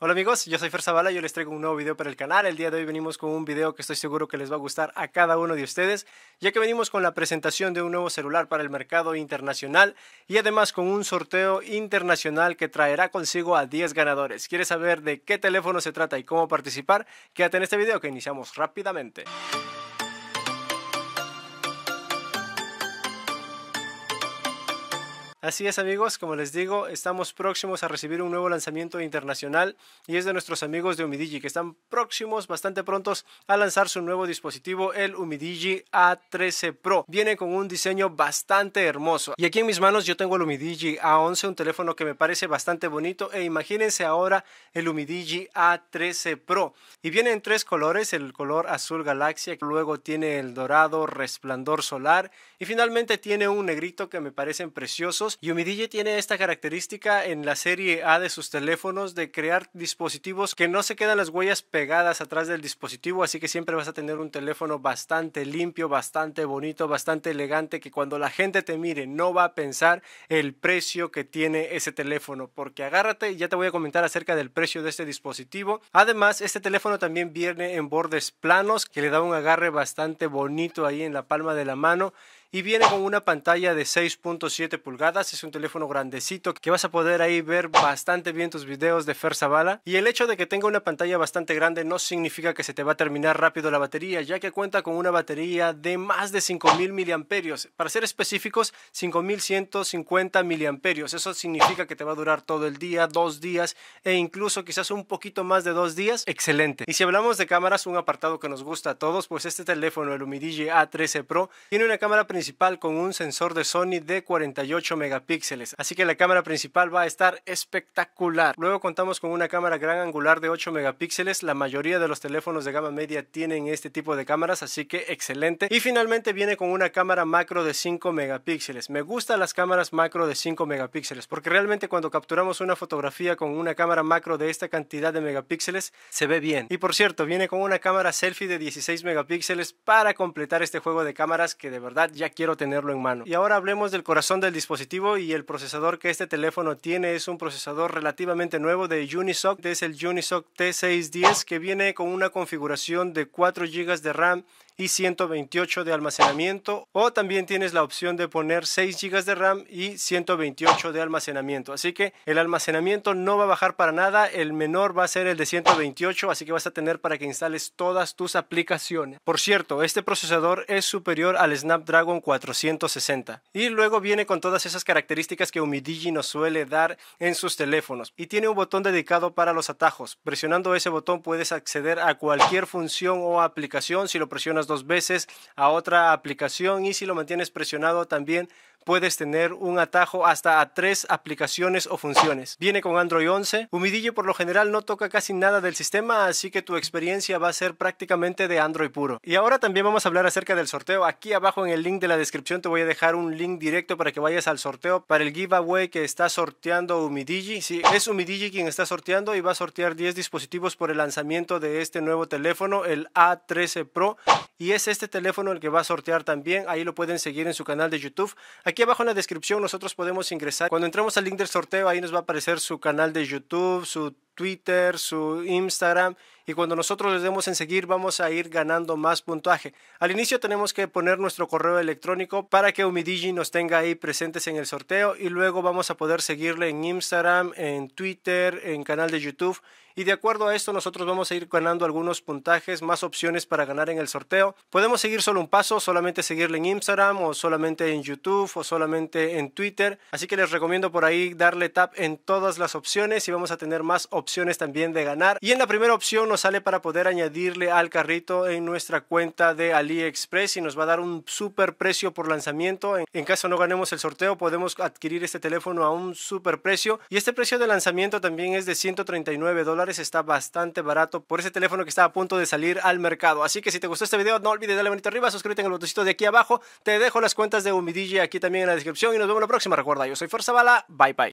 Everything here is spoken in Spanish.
Hola amigos, yo soy Fer Zavala y yo les traigo un nuevo video para el canal. El día de hoy venimos con un video que estoy seguro que les va a gustar a cada uno de ustedes, ya que venimos con la presentación de un nuevo celular para el mercado internacional y además con un sorteo internacional que traerá consigo a 10 ganadores. ¿Quieres saber de qué teléfono se trata y cómo participar? Quédate en este video que iniciamos rápidamente. Así es amigos, como les digo, estamos próximos a recibir un nuevo lanzamiento internacional y es de nuestros amigos de Umidigi que están próximos, bastante prontos, a lanzar su nuevo dispositivo, el Umidigi A13 Pro. Viene con un diseño bastante hermoso. Y aquí en mis manos yo tengo el Umidigi A11, un teléfono que me parece bastante bonito e imagínense ahora el Umidigi A13 Pro. Y viene en tres colores, el color azul galaxia, luego tiene el dorado resplandor solar y finalmente tiene un negrito que me parecen preciosos y Yumidigi tiene esta característica en la serie A de sus teléfonos de crear dispositivos que no se quedan las huellas pegadas atrás del dispositivo, así que siempre vas a tener un teléfono bastante limpio, bastante bonito, bastante elegante, que cuando la gente te mire no va a pensar el precio que tiene ese teléfono, porque agárrate, ya te voy a comentar acerca del precio de este dispositivo. Además, este teléfono también viene en bordes planos que le da un agarre bastante bonito ahí en la palma de la mano y viene con una pantalla de 6.7 pulgadas, es un teléfono grandecito que vas a poder ahí ver bastante bien tus videos de Fer Zavala y el hecho de que tenga una pantalla bastante grande no significa que se te va a terminar rápido la batería ya que cuenta con una batería de más de 5000 miliamperios, para ser específicos 5150 miliamperios, eso significa que te va a durar todo el día, dos días e incluso quizás un poquito más de dos días, excelente. Y si hablamos de cámaras, un apartado que nos gusta a todos, pues este teléfono, el UMIDIGI A13 Pro, tiene una cámara principal con un sensor de Sony de 48 megapíxeles. Así que la cámara principal va a estar espectacular. Luego contamos con una cámara gran angular de 8 megapíxeles. La mayoría de los teléfonos de gama media tienen este tipo de cámaras, así que excelente. Y finalmente viene con una cámara macro de 5 megapíxeles. Me gustan las cámaras macro de 5 megapíxeles porque realmente cuando capturamos una fotografía con una cámara macro de esta cantidad de megapíxeles se ve bien. Y por cierto, viene con una cámara selfie de 16 megapíxeles para completar este juego de cámaras que de verdad ya quiero tenerlo en mano. Y ahora hablemos del corazón del dispositivo y el procesador que este teléfono tiene es un procesador relativamente nuevo de Unisoc, es el Unisoc T610 que viene con una configuración de 4 GB de RAM y 128 de almacenamiento o también tienes la opción de poner 6 GB de RAM y 128 de almacenamiento. Así que el almacenamiento no va a bajar para nada, el menor va a ser el de 128, así que vas a tener para que instales todas tus aplicaciones. Por cierto, este procesador es superior al Snapdragon 460 y luego viene con todas esas características que Umidigi nos suele dar en sus teléfonos y tiene un botón dedicado para los atajos. Presionando ese botón puedes acceder a cualquier función o aplicación si lo presionas dos veces a otra aplicación y si lo mantienes presionado también puedes tener un atajo hasta a tres aplicaciones o funciones. Viene con Android 11. Humidillo por lo general no toca casi nada del sistema, así que tu experiencia va a ser prácticamente de Android puro. Y ahora también vamos a hablar acerca del sorteo. Aquí abajo en el link de la descripción te voy a dejar un link directo para que vayas al sorteo para el giveaway que está sorteando Humidigi. Sí, es Humidigi quien está sorteando y va a sortear 10 dispositivos por el lanzamiento de este nuevo teléfono, el A13 Pro y es este teléfono el que va a sortear también. Ahí lo pueden seguir en su canal de YouTube. Aquí abajo en la descripción nosotros podemos ingresar. Cuando entremos al link del sorteo, ahí nos va a aparecer su canal de YouTube, su Twitter, su Instagram y cuando nosotros les demos en seguir vamos a ir ganando más puntaje. Al inicio tenemos que poner nuestro correo electrónico para que Umidigi nos tenga ahí presentes en el sorteo y luego vamos a poder seguirle en Instagram, en Twitter, en canal de YouTube y de acuerdo a esto nosotros vamos a ir ganando algunos puntajes, más opciones para ganar en el sorteo. Podemos seguir solo un paso, solamente seguirle en Instagram o solamente en YouTube o solamente en Twitter, así que les recomiendo por ahí darle tap en todas las opciones y vamos a tener más opciones opciones también de ganar. Y en la primera opción nos sale para poder añadirle al carrito en nuestra cuenta de AliExpress y nos va a dar un super precio por lanzamiento. En caso no ganemos el sorteo, podemos adquirir este teléfono a un super precio. Y este precio de lanzamiento también es de 139 dólares. Está bastante barato por ese teléfono que está a punto de salir al mercado. Así que si te gustó este video, no olvides darle manito arriba, suscríbete en el botoncito de aquí abajo. Te dejo las cuentas de Umidigi aquí también en la descripción y nos vemos la próxima. Recuerda, yo soy Forza Bala. Bye bye.